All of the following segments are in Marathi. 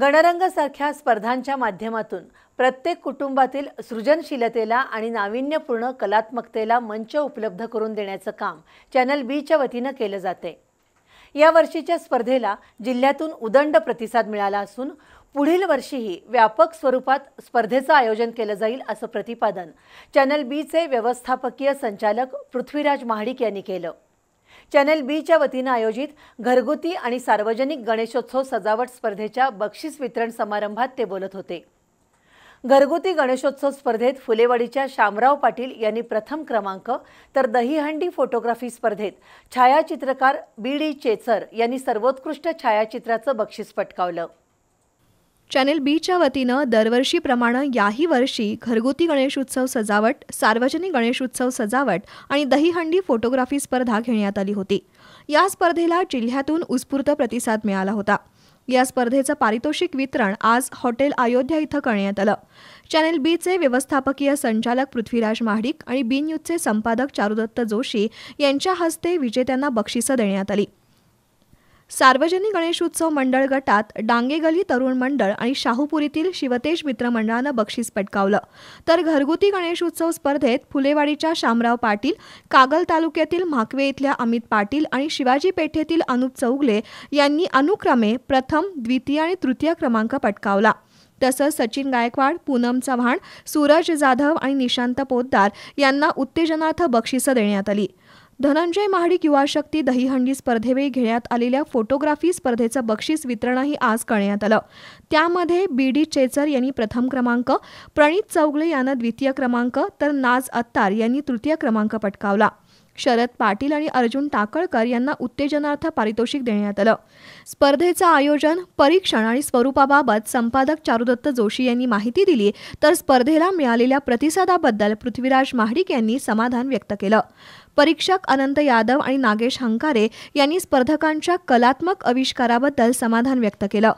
गणरंगसारख्या स्पर्धांच्या माध्यमातून प्रत्येक कुटुंबातील सृजनशीलतेला आणि नाविन्यपूर्ण कलात्मकतेला मंच उपलब्ध करून देण्याचं काम चॅनल बीच्या वतीनं केलं जाते या वर्षीच्या स्पर्धेला जिल्ह्यातून उदंड प्रतिसाद मिळाला असून पुढील वर्षीही व्यापक स्वरूपात स्पर्धेचं आयोजन केलं जाईल असं प्रतिपादन चॅनल बीचे व्यवस्थापकीय संचालक पृथ्वीराज महाडिक यांनी केलं चॅनेल बीच्या वतीनं आयोजित घरगुती आणि सार्वजनिक गणेशोत्सव सजावट स्पर्धेच्या बक्षीस वितरण समारंभात ते बोलत होते घरगुती गणेशोत्सव स्पर्धेत फुलेवाडीच्या शामराव पाटील यांनी प्रथम क्रमांक तर दहीहंडी फोटोग्राफी स्पर्धेत छायाचित्रकार बी डी चेचर यांनी सर्वोत्कृष्ट छायाचित्राचं बक्षीस पटकावलं चॅनेल बीच्या वतीनं दरवर्षीप्रमाणे याही वर्षी घरगुती गणेशोत्सव सजावट सार्वजनिक गणेशोत्सव सजावट आणि दहीहंडी फोटोग्राफी स्पर्धा घेण्यात आली होती या स्पर्धेला जिल्ह्यातून उत्स्फूर्त प्रतिसाद मिळाला होता या स्पर्धेचं पारितोषिक वितरण आज हॉटेल अयोध्या इथं करण्यात आलं चॅनेल बीचे व्यवस्थापकीय संचालक पृथ्वीराज महाडिक आणि बी न्यूजचे संपादक चारुदत्त जोशी यांच्या हस्ते विजेत्यांना बक्षिसं देण्यात आली सार्वजनिक गणेशोत्सव मंडळ गटात डांगेगली तरुण मंडळ आणि शाहूपुरीतील शिवतेश मित्रमंडळानं बक्षीस पटकावलं तर घरगुती गणेशोत्सव स्पर्धेत फुलेवाडीच्या शामराव पाटील कागल तालुक्यातील म्हाकवे इथल्या अमित पाटील आणि शिवाजी पेठेतील अनुप चौगले यांनी अनुक्रमे प्रथम द्वितीय आणि तृतीय क्रमांक पटकावला तसंच सचिन गायकवाड पूनम चव्हाण सूरज जाधव आणि निशांत पोद्दार यांना उत्तेजनार्थ बक्षिसं देण्यात आली धनंजय महाडिक युवा शक्ती दहीहंडी स्पर्धेवेळी घेण्यात आलेल्या फोटोग्राफी स्पर्धेचं बक्षीस वितरणही आज करण्यात आलं त्यामध्ये बी डी चेचर यांनी प्रथम क्रमांक प्रणित चौगले यानं द्वितीय क्रमांक तर नाज अत्तार यांनी तृतीय क्रमांक पटकावला शरद पाटील आणि अर्जुन टाकळकर यांना उत्तेजनार्थ पारितोषिक देण्यात आलं स्पर्धेचं आयोजन परीक्षण आणि स्वरूपाबाबत संपादक चारुदत्त जोशी यांनी माहिती दिली तर स्पर्धेला मिळालेल्या प्रतिसादाबद्दल पृथ्वीराज महाडिक यांनी समाधान व्यक्त केलं परीक्षक अनंत यादव आणि नागेश हंकारे यांनी स्पर्धकांच्या कलात्मक आविष्काराबद्दल समाधान व्यक्त केलं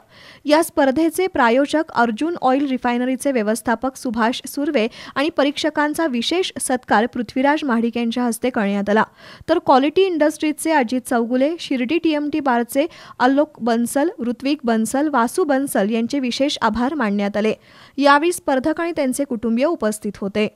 या स्पर्धेचे प्रायोजक अर्जुन ऑइल रिफायनरीचे व्यवस्थापक सुभाष सुर्वे आणि परीक्षकांचा विशेष सत्कार पृथ्वीराज महाडिक यांच्या हस्ते करण्यात आला तर क्वालिटी इंडस्ट्रीजचे अजित चौगुले शिर्डी टीएमटी बारचे आलोक बन्सल ऋत्विक बन्सल वासू बन्सल यांचे विशेष आभार मानण्यात आले यावेळी स्पर्धक आणि त्यांचे कुटुंबीय उपस्थित होते